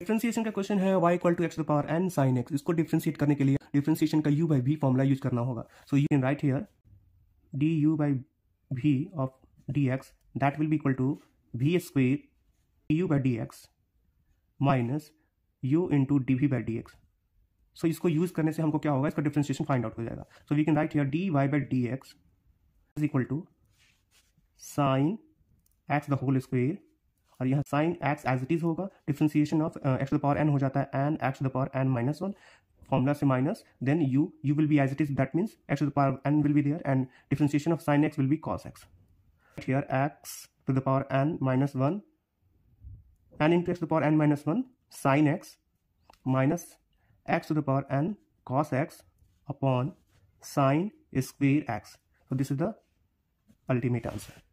differentiation का question है y equal to x power n sine x इसको differentiate करने के लिए डिफ्रेंसिएशन का u by v formula use करना होगा so you can write here d u by v of d x that will be equal to v square d u by d x minus u into d v by d x so इसको use करने से हमको क्या होगा इसका differentiation find out हो जाएगा so we can write here d y by d x is equal to sine x the whole square और यहाँ sine x as it is होगा differentiation of x the power n हो जाता है n x the power n minus one formula से minus then u u will be as it is that means x the power n will be there and differentiation of sine x will be cos x here x to the power n minus one n into x the power n minus one sine x minus x to the power n cos x upon sine square x this is the ultimate answer